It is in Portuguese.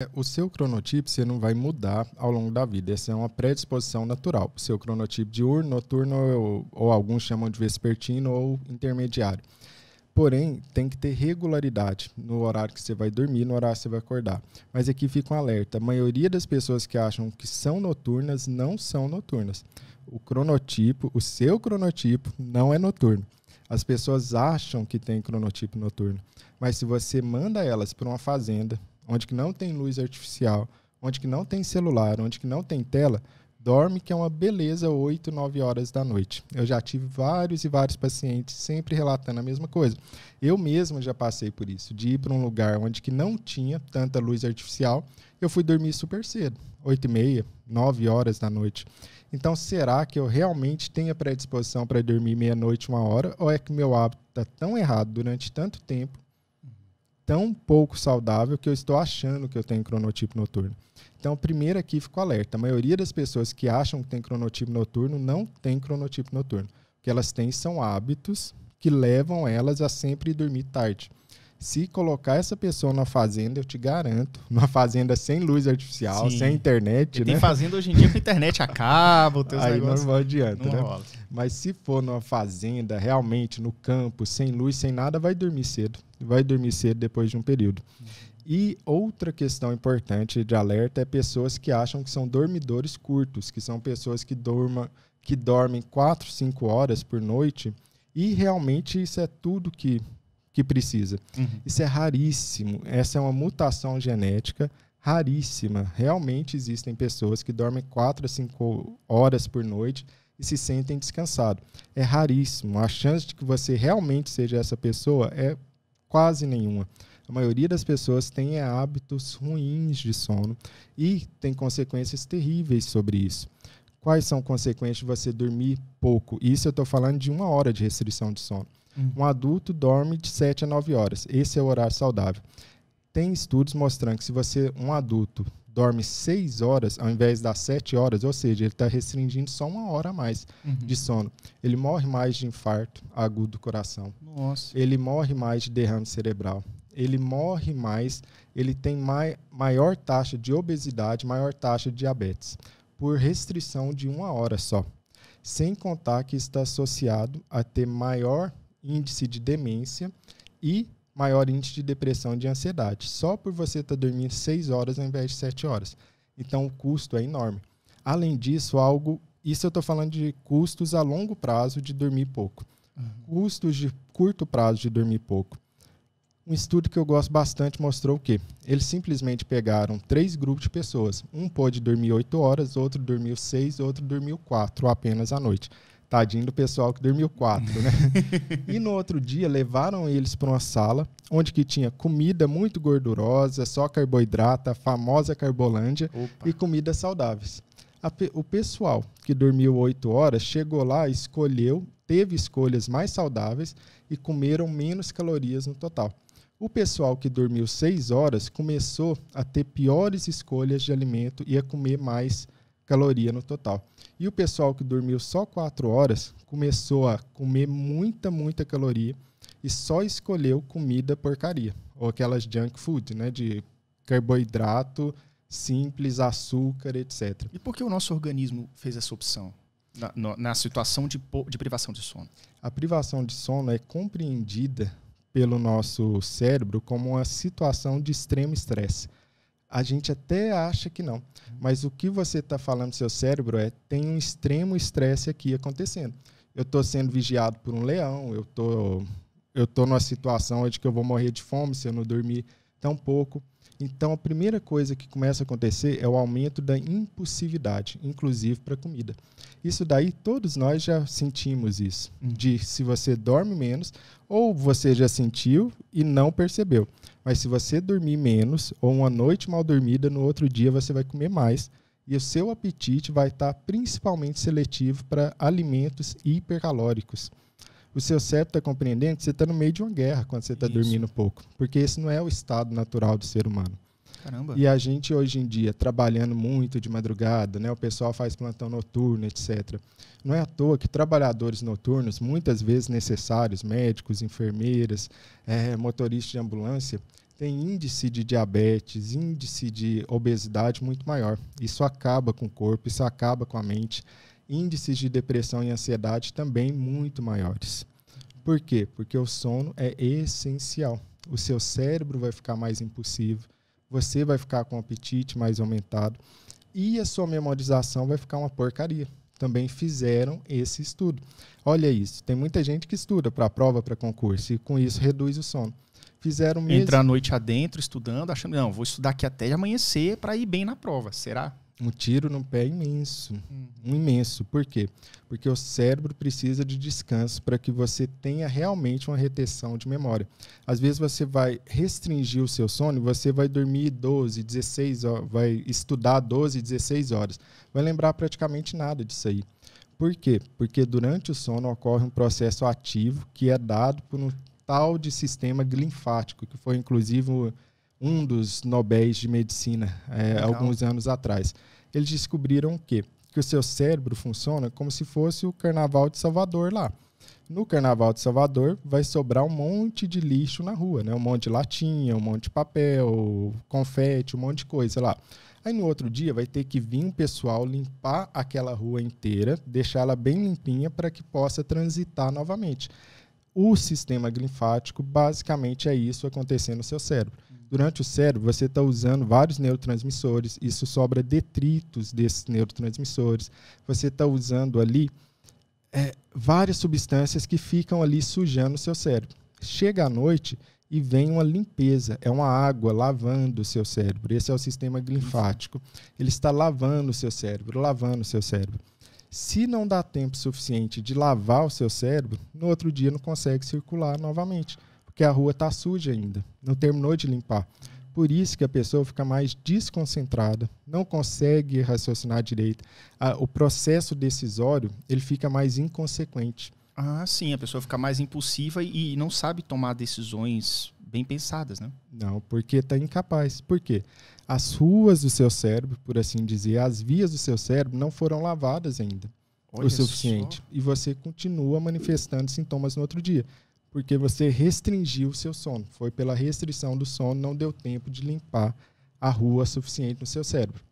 É, o seu cronotipo você não vai mudar ao longo da vida. Essa é uma predisposição natural. O seu cronotipo diurno, noturno ou, ou alguns chamam de vespertino ou intermediário. Porém, tem que ter regularidade no horário que você vai dormir, no horário que você vai acordar. Mas aqui fica um alerta: a maioria das pessoas que acham que são noturnas não são noturnas. O cronotipo, o seu cronotipo, não é noturno. As pessoas acham que tem cronotipo noturno, mas se você manda elas para uma fazenda, onde que não tem luz artificial, onde que não tem celular, onde que não tem tela, dorme que é uma beleza 8, 9 horas da noite. Eu já tive vários e vários pacientes sempre relatando a mesma coisa. Eu mesmo já passei por isso, de ir para um lugar onde que não tinha tanta luz artificial, eu fui dormir super cedo, 8 e meia, 9 horas da noite. Então, será que eu realmente tenho a predisposição para dormir meia-noite, uma hora, ou é que meu hábito está tão errado durante tanto tempo tão pouco saudável que eu estou achando que eu tenho cronotipo noturno. Então, primeiro aqui fico alerta. A maioria das pessoas que acham que tem cronotipo noturno não tem cronotipo noturno. O que elas têm são hábitos que levam elas a sempre dormir tarde. Se colocar essa pessoa na fazenda, eu te garanto, numa fazenda sem luz artificial, Sim. sem internet, e né? Tem fazenda hoje em dia com internet acaba, cabo, teu Aí negócios. não adianta, não né? Rola. Mas se for numa fazenda, realmente no campo, sem luz, sem nada, vai dormir cedo. Vai dormir cedo depois de um período. E outra questão importante de alerta é pessoas que acham que são dormidores curtos, que são pessoas que, dorma, que dormem 4, 5 horas por noite, e realmente isso é tudo que que precisa. Uhum. Isso é raríssimo. Essa é uma mutação genética raríssima. Realmente existem pessoas que dormem 4 a 5 horas por noite e se sentem descansados. É raríssimo. A chance de que você realmente seja essa pessoa é quase nenhuma. A maioria das pessoas tem é, hábitos ruins de sono e tem consequências terríveis sobre isso. Quais são consequências de você dormir pouco? Isso eu estou falando de uma hora de restrição de sono. Um adulto dorme de 7 a 9 horas. Esse é o horário saudável. Tem estudos mostrando que se você, um adulto, dorme 6 horas ao invés das 7 horas, ou seja, ele está restringindo só uma hora a mais uhum. de sono. Ele morre mais de infarto agudo do coração. Nossa. Ele morre mais de derrame cerebral. Ele morre mais, ele tem mai, maior taxa de obesidade, maior taxa de diabetes, por restrição de uma hora só. Sem contar que está associado a ter maior índice de demência e maior índice de depressão e de ansiedade, só por você estar tá dormindo 6 horas ao invés de 7 horas. Então o custo é enorme. Além disso, algo, isso eu estou falando de custos a longo prazo de dormir pouco. Uhum. Custos de curto prazo de dormir pouco. Um estudo que eu gosto bastante mostrou o que eles simplesmente pegaram três grupos de pessoas. Um pôde dormir 8 horas, outro dormiu 6, outro dormiu 4 apenas à noite. Tadinho do pessoal que dormiu quatro, né? e no outro dia levaram eles para uma sala onde que tinha comida muito gordurosa, só carboidrato, a famosa carbolândia Opa. e comidas saudáveis. o pessoal que dormiu oito horas chegou lá, escolheu, teve escolhas mais saudáveis e comeram menos calorias no total. O pessoal que dormiu seis horas começou a ter piores escolhas de alimento e a comer mais caloria no total. E o pessoal que dormiu só 4 horas começou a comer muita, muita caloria e só escolheu comida porcaria, ou aquelas junk food, né, de carboidrato simples, açúcar, etc. E por que o nosso organismo fez essa opção? Na, na, na situação de, de privação de sono? A privação de sono é compreendida pelo nosso cérebro como uma situação de extremo estresse a gente até acha que não. Mas o que você está falando no seu cérebro é tem um extremo estresse aqui acontecendo. Eu estou sendo vigiado por um leão, eu tô, eu tô numa situação onde que eu vou morrer de fome se eu não dormir tão pouco. Então, a primeira coisa que começa a acontecer é o aumento da impulsividade, inclusive para comida. Isso daí, todos nós já sentimos isso, hum. de se você dorme menos, ou você já sentiu e não percebeu. Mas se você dormir menos ou uma noite mal dormida, no outro dia você vai comer mais e o seu apetite vai estar principalmente seletivo para alimentos hipercalóricos. O seu cérebro está compreendendo que você está no meio de uma guerra quando você está dormindo pouco, porque esse não é o estado natural do ser humano. Caramba. E a gente hoje em dia, trabalhando muito de madrugada, né, o pessoal faz plantão noturno, etc. Não é à toa que trabalhadores noturnos, muitas vezes necessários, médicos, enfermeiras, é, motoristas de ambulância, tem índice de diabetes, índice de obesidade muito maior. Isso acaba com o corpo, isso acaba com a mente. Índices de depressão e ansiedade também muito maiores. Por quê? Porque o sono é essencial. O seu cérebro vai ficar mais impulsivo, você vai ficar com o apetite mais aumentado e a sua memorização vai ficar uma porcaria. Também fizeram esse estudo. Olha isso, tem muita gente que estuda para a prova, para concurso, e com isso reduz o sono. Fizeram mesmo. Entra a noite adentro estudando, achando, não, vou estudar aqui até amanhecer para ir bem na prova. Será? um tiro no pé imenso, uhum. um imenso. Por quê? Porque o cérebro precisa de descanso para que você tenha realmente uma retenção de memória. Às vezes você vai restringir o seu sono, você vai dormir 12, 16 horas, vai estudar 12, 16 horas. Vai lembrar praticamente nada disso aí. Por quê? Porque durante o sono ocorre um processo ativo que é dado por um tal de sistema linfático, que foi inclusive um dos Nobéis de Medicina é, alguns anos atrás. Eles descobriram o quê? Que o seu cérebro funciona como se fosse o Carnaval de Salvador lá. No Carnaval de Salvador vai sobrar um monte de lixo na rua, né? Um monte de latinha, um monte de papel, confete, um monte de coisa lá. Aí no outro dia vai ter que vir um pessoal limpar aquela rua inteira, deixar ela bem limpinha para que possa transitar novamente. O sistema linfático basicamente é isso acontecendo no seu cérebro durante o cérebro, você está usando vários neurotransmissores, isso sobra detritos desses neurotransmissores, você está usando ali é, várias substâncias que ficam ali sujando o seu cérebro. Chega à noite e vem uma limpeza, é uma água lavando o seu cérebro. Esse é o sistema linfático. Ele está lavando o seu cérebro, lavando o seu cérebro. Se não dá tempo suficiente de lavar o seu cérebro, no outro dia não consegue circular novamente que a rua está suja ainda, não terminou de limpar. Por isso que a pessoa fica mais desconcentrada, não consegue raciocinar direito. o processo decisório ele fica mais inconsequente. Ah, sim, a pessoa fica mais impulsiva e, não sabe tomar decisões bem pensadas, né? Não, porque está incapaz. Por quê? As ruas do seu cérebro, por assim dizer, as vias do seu cérebro não foram lavadas ainda Olha o suficiente. Só. E você continua manifestando sintomas no outro dia porque você restringiu o seu sono. Foi pela restrição do sono, não deu tempo de limpar a rua suficiente no seu cérebro.